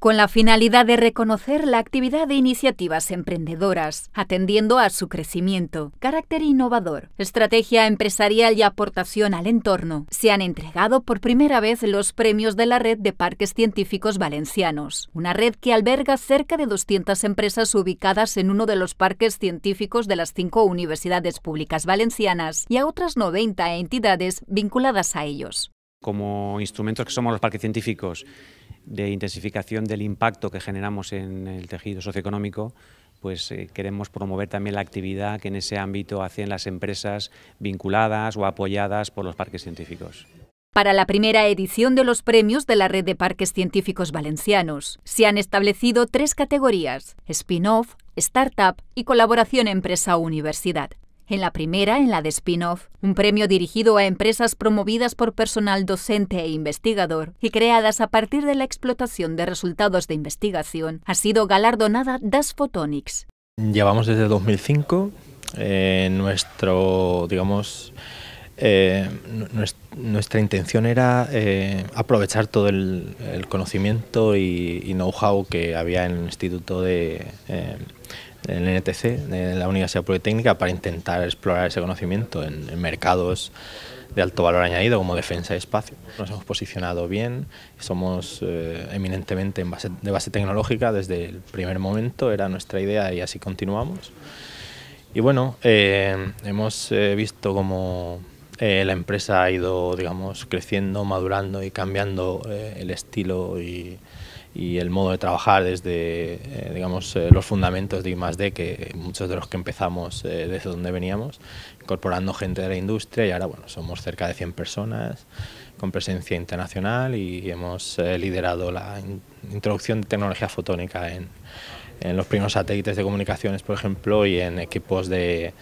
con la finalidad de reconocer la actividad de iniciativas emprendedoras, atendiendo a su crecimiento, carácter innovador, estrategia empresarial y aportación al entorno. Se han entregado por primera vez los premios de la Red de Parques Científicos Valencianos, una red que alberga cerca de 200 empresas ubicadas en uno de los parques científicos de las cinco universidades públicas valencianas y a otras 90 entidades vinculadas a ellos. Como instrumentos que somos los parques científicos, de intensificación del impacto que generamos en el tejido socioeconómico, pues eh, queremos promover también la actividad que en ese ámbito hacen las empresas vinculadas o apoyadas por los parques científicos para la primera edición de los premios de la Red de Parques Científicos Valencianos. Se han establecido tres categorías, spin-off, startup y colaboración empresa-universidad en la primera en la de spin-off, un premio dirigido a empresas promovidas por personal docente e investigador y creadas a partir de la explotación de resultados de investigación, ha sido galardonada Das Photonics. Llevamos desde 2005 eh, nuestro, digamos, eh, nuestra intención era eh, aprovechar todo el, conocimiento y, know-how que había en el Instituto de, en el NTC, en la Universidad Politécnica, para intentar explorar ese conocimiento en, mercados de alto valor añadido como defensa de espacio. Nos hemos posicionado bien, somos eh, eminentemente en base, de base tecnológica desde el primer momento, era nuestra idea y así continuamos. Y bueno, eh, hemos eh, visto como... la empresa ha ido, digamos, creciendo, madurando y cambiando el estilo y y el modo de trabajar desde eh, digamos eh, los fundamentos de I+D que muchos de los que empezamos eh, desde donde veníamos incorporando gente de la industria y ahora bueno somos cerca de 100 personas con presencia internacional y hemos liderado la introducción de tecnología fotónica en, los primeros satélites de comunicaciones, por ejemplo, y en equipos de,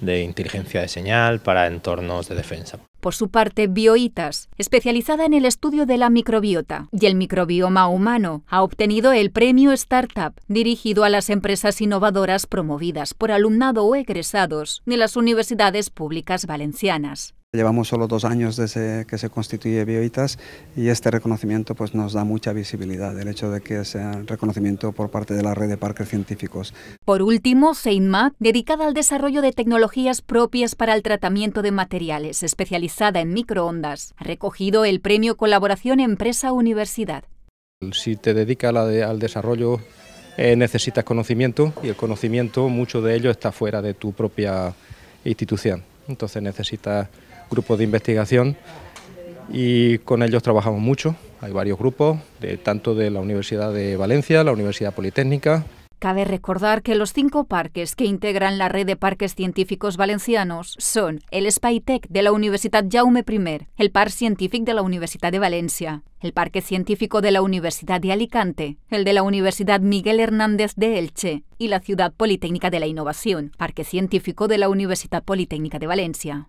de inteligencia de señal para entornos de defensa por su parte, Bioitas, especializada en el estudio de la microbiota y el microbioma humano, ha obtenido el premio Startup, dirigido a las empresas innovadoras promovidas por alumnado o egresados de las universidades públicas valencianas. Llevamos solo dos años desde que se constituye Bioitas y este reconocimiento pues, nos da mucha visibilidad, el hecho de que sea reconocimiento por parte de la red de parques científicos. Por último, SEINMA, dedicada al desarrollo de tecnologías propias para el tratamiento de materiales, especializada en microondas, ha recogido el premio Colaboración Empresa-Universidad. Si te dedicas al desarrollo eh, necesitas conocimiento y el conocimiento, mucho de ello está fuera de tu propia institución entonces necesita grupos de investigación y con ellos trabajamos mucho. Hay varios grupos, de, tanto de la Universidad de Valencia, la Universidad Politécnica, Cabe recordar que los cinco parques que integran la red de parques científicos valencianos son el SPITEC de la Universidad Jaume I, el Parc Científic de la Universidad de Valencia, el Parque Científico de la Universidad de Alicante, el de la Universidad Miguel Hernández de Elche y la Ciudad Politécnica de la Innovación, Parque Científico de la Universidad Politécnica de Valencia.